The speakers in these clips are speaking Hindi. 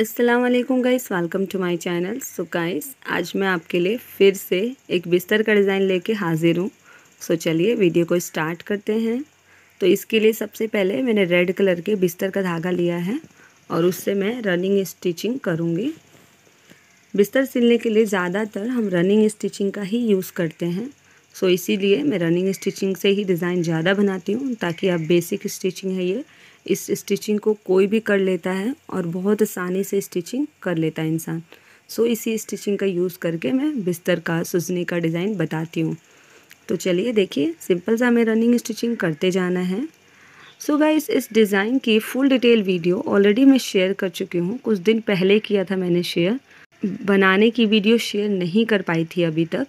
अस्सलाम वालेकुम guys welcome to my channel so guys आज मैं आपके लिए फिर से एक बिस्तर का डिज़ाइन लेके हाज़िर हूँ सो so, चलिए वीडियो को स्टार्ट करते हैं तो इसके लिए सबसे पहले मैंने रेड कलर के बिस्तर का धागा लिया है और उससे मैं रनिंग स्टिचिंग करूँगी बिस्तर सिलने के लिए ज़्यादातर हम रनिंग स्टिचिंग का ही यूज़ करते हैं सो so, इसीलिए मैं रनिंग स्टिचिंग से ही डिज़ाइन ज़्यादा बनाती हूँ ताकि आप बेसिक स्टिचिंग है ये इस स्टिचिंग को कोई भी कर लेता है और बहुत आसानी से स्टिचिंग कर लेता है इंसान सो इसी स्टिचिंग का यूज़ करके मैं बिस्तर का सुजने का डिज़ाइन बताती हूँ तो चलिए देखिए सिंपल सा हमें रनिंग स्टिचिंग करते जाना है सो so गाइस इस डिज़ाइन की फुल डिटेल वीडियो ऑलरेडी मैं शेयर कर चुकी हूँ कुछ दिन पहले किया था मैंने शेयर बनाने की वीडियो शेयर नहीं कर पाई थी अभी तक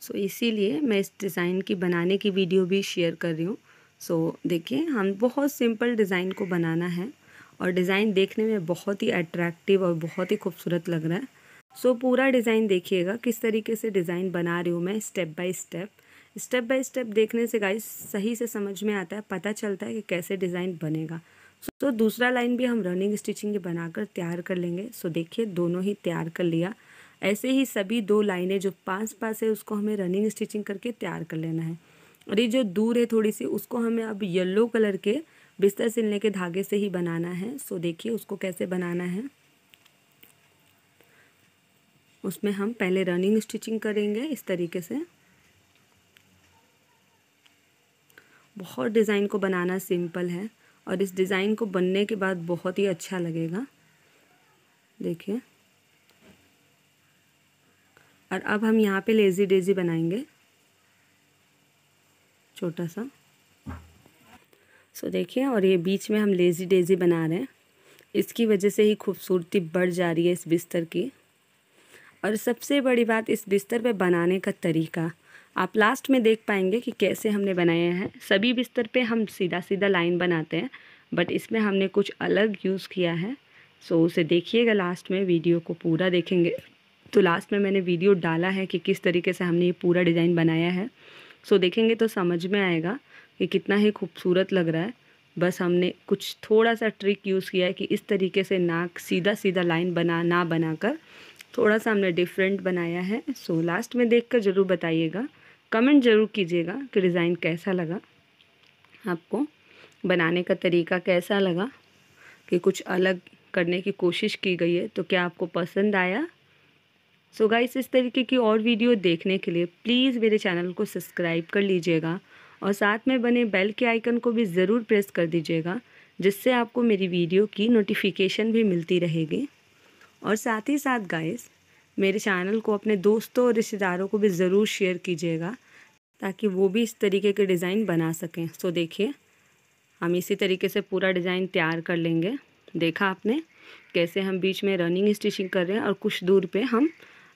सो so इसीलिए मैं इस डिज़ाइन की बनाने की वीडियो भी शेयर कर रही हूँ सो so, देखिए हम बहुत सिंपल डिज़ाइन को बनाना है और डिज़ाइन देखने में बहुत ही अट्रैक्टिव और बहुत ही खूबसूरत लग रहा है सो so, पूरा डिज़ाइन देखिएगा किस तरीके से डिज़ाइन बना रही हूँ मैं step by step step by step देखने से गाइस सही से समझ में आता है पता चलता है कि कैसे डिज़ाइन बनेगा सो so, दूसरा लाइन भी हम रनिंग स्टिचिंग बनाकर तैयार कर लेंगे सो so, देखिए दोनों ही तैयार कर लिया ऐसे ही सभी दो लाइनें जो पास पास है उसको हमें रनिंग स्टिचिंग करके तैयार कर लेना है और ये जो दूर है थोड़ी सी उसको हमें अब येलो कलर के बिस्तर सिलने के धागे से ही बनाना है सो देखिए उसको कैसे बनाना है उसमें हम पहले रनिंग स्टिचिंग करेंगे इस तरीके से बहुत डिज़ाइन को बनाना सिंपल है और इस डिज़ाइन को बनने के बाद बहुत ही अच्छा लगेगा देखिए और अब हम यहाँ पे लेज़ी डेज़ी बनाएंगे छोटा सा सो देखिए और ये बीच में हम लेज़ी डेज़ी बना रहे हैं इसकी वजह से ही खूबसूरती बढ़ जा रही है इस बिस्तर की और सबसे बड़ी बात इस बिस्तर पे बनाने का तरीका आप लास्ट में देख पाएंगे कि कैसे हमने बनाए हैं सभी बिस्तर पे हम सीधा सीधा लाइन बनाते हैं बट इसमें हमने कुछ अलग यूज़ किया है सो so, उसे देखिएगा लास्ट में वीडियो को पूरा देखेंगे तो लास्ट में मैंने वीडियो डाला है कि किस तरीके से हमने ये पूरा डिज़ाइन बनाया है सो देखेंगे तो समझ में आएगा कि कितना ही खूबसूरत लग रहा है बस हमने कुछ थोड़ा सा ट्रिक यूज़ किया है कि इस तरीके से नाक सीधा सीधा लाइन बना ना बनाकर थोड़ा सा हमने डिफरेंट बनाया है सो so, लास्ट में देख कर ज़रूर बताइएगा कमेंट ज़रूर कीजिएगा कि डिज़ाइन कैसा लगा आपको बनाने का तरीका कैसा लगा कि कुछ अलग करने की कोशिश की गई है तो क्या आपको पसंद आया सो so गाइस इस तरीके की और वीडियो देखने के लिए प्लीज़ मेरे चैनल को सब्सक्राइब कर लीजिएगा और साथ में बने बेल के आइकन को भी ज़रूर प्रेस कर दीजिएगा जिससे आपको मेरी वीडियो की नोटिफिकेशन भी मिलती रहेगी और साथ ही साथ गाइस मेरे चैनल को अपने दोस्तों और रिश्तेदारों को भी ज़रूर शेयर कीजिएगा ताकि वो भी इस तरीके के डिज़ाइन बना सकें सो so देखिए हम इसी तरीके से पूरा डिज़ाइन तैयार कर लेंगे देखा आपने कैसे हम बीच में रनिंग स्टिचिंग कर रहे हैं और कुछ दूर पे हम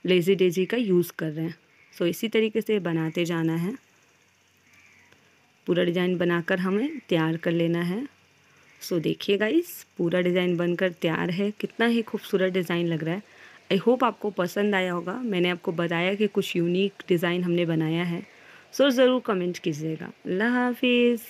लेज़ी डेजी का यूज़ कर रहे हैं सो इसी तरीके से बनाते जाना है पूरा डिज़ाइन बनाकर हमें तैयार कर लेना है सो देखिए इस पूरा डिज़ाइन बनकर तैयार है कितना ही खूबसूरत डिज़ाइन लग रहा है आई होप आपको पसंद आया होगा मैंने आपको बताया कि कुछ यूनिक डिज़ाइन हमने बनाया है सो ज़रूर कमेंट कीजिएगा अल्लाह हाफिज़